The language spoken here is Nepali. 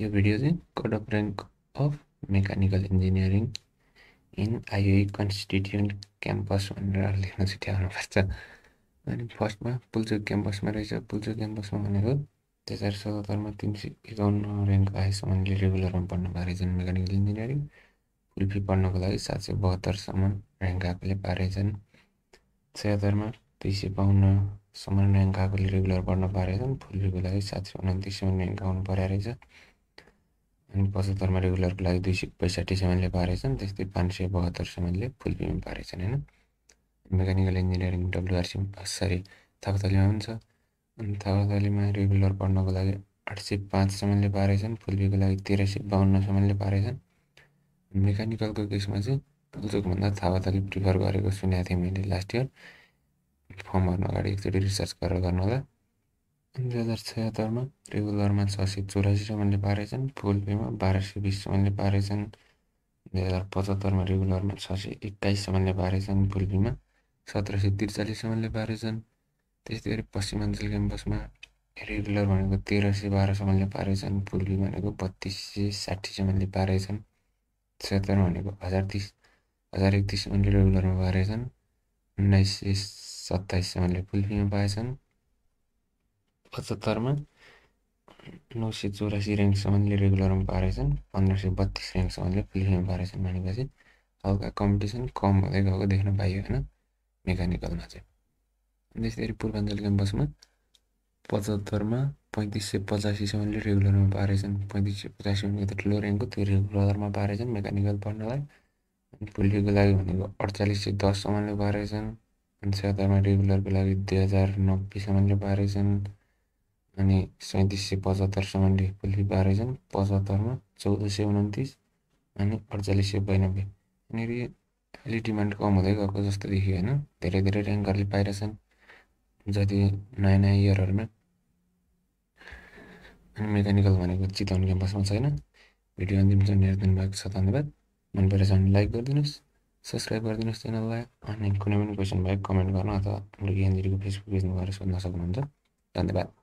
यो भिडियो चाहिँ cut off rank of mechanical engineering in I I constituent campus भनेर लेख्न चाहिँ त्यहाँ अनि फर्स्टमा पुल्चो क्याम्पसमा रहेछ पुल्चो क्याम्पसमा भनेको दुई हजार सतहत्तरमा तिन सय एकाउन्न ऱ्याङ्क आएसम्म रेगुलरमा रेगुलरमा भएको रहेछन् मेकानिकल इन्जिनियरिङ फुल फी पढ्नको लागि सात सय बहत्तरसम्म ऱ्याङ्क आएकोले पारेछन् छत्तरमा दुई सय बाहन्नसम्म ऱ्याङ्क आएकोले रेगुलर पढ्न पारेछन् फुल फीको लागि सात सय उन्तिससम्म ऱ्याङ्क आउनु परेको रहेछ अनि पचहत्तरमा रेगुलरको लागि दुई सय पैँसाठी सेभेनले पारेछन् त्यस्तै पाँच सय बहत्तर सेभेनले फुल पेमेन्ट पारेछन् होइन मेकानिकल इन्जिनियरिङ डब्लुआरसी सरी थापाथलीमा पनि छ अनि थापाथलीमा रेगुलर पढ्नको लागि आठ सय पाँचसम्मले पारेछन् फुलबीको लागि तेह्र सय बाहन्नसम्मले पारेछन् मेकानिकलको केसमा चाहिँ थाहा थापाथली प्रिफर गरेको सुनेको थिएँ मैले लास्ट इयर फर्म अगाडि एकचोटि रिसर्च गरेर गर्नु होला दुई हजार छयत्तरमा रेगुलरमा छ सय चौरासी रनले पारेछन् फुल पेमा बाह्र सय बिस पारेछन् दुई हजार पचहत्तरमा रेगुलरमा छ सय एक्काइस पारेछन् फुल पेमा सत्र सय त्रिचालिस पारेछन् त्यस्तै गरी पश्चिमाञ्चल क्याम्पसमा रेगुलर भनेको तेह्र सय बाह्रसम्मले पारेछन् फुल्बी भनेको बत्तिस सय साठीसम्मले पारेछन् छत्तर भनेको हजार तिस हजार एकतिससम्मले रेगुलरमा पारेछन् उन्नाइस सय सत्ताइससम्मले फुल्बीमा पाएछन् पचहत्तरमा नौ सय चौरासी ऱ्याङ्कसम्मले रेगुलरमा पारेछन् पन्ध्र सय बत्तिस ऱ्याङ्कसम्मले पुलिसमा पारेछन् भनेपछि हल्का कम्पिटिसन कम हुँदै गएको देख्न पाइयो होइन मेकानिकलमा चाहिँ त्यस्तै गरी पूर्वाञ्चल क्याम्पसमा पचहत्तरमा पैँतिस सय पचासीसम्मले रेगुलरमा पारेछन् पैँतिस सय पचासीसम्मको त ठुलो ऱ्याङ्कको त्यो रेगुलरमा पारेछन् मेकानिकल पढ्नलाई अनि पुलिसको लागि भनेको अडचालिस सय दससम्मले पारेछन् अनि सत्तरमा रेगुलरको लागि दुई हजार नब्बेसम्मले पारेछन् अनि सैँतिस सय पचहत्तरसम्म लेखेपछि बाह्र जन पचहत्तरमा चौध सय उन्तिस अनि अडचालिस सय बयानब्बे यहाँनिर अलि डिमान्ड कम हुँदै गएको जस्तो देखियो होइन धेरै धेरै ऱ्याङ्करले पाइरहेछन् जति नयाँ नयाँ इयरहरूमा अनि मेकानिकल भनेको चितवन क्याम्पसमा छैन भिडियो अन्तिमसम्म हेरिदिनु भएको छ धन्यवाद मन परेछ भने लाइक गरिदिनुहोस् सब्सक्राइब गरिदिनुहोस् च्यानललाई अनि कुनै पनि क्वेसन भयो कमेन्ट गर्नु अथवा हाम्रो यहाँनिरको फेसबुक पेजमा गएर सोध्न सक्नुहुन्छ धन्यवाद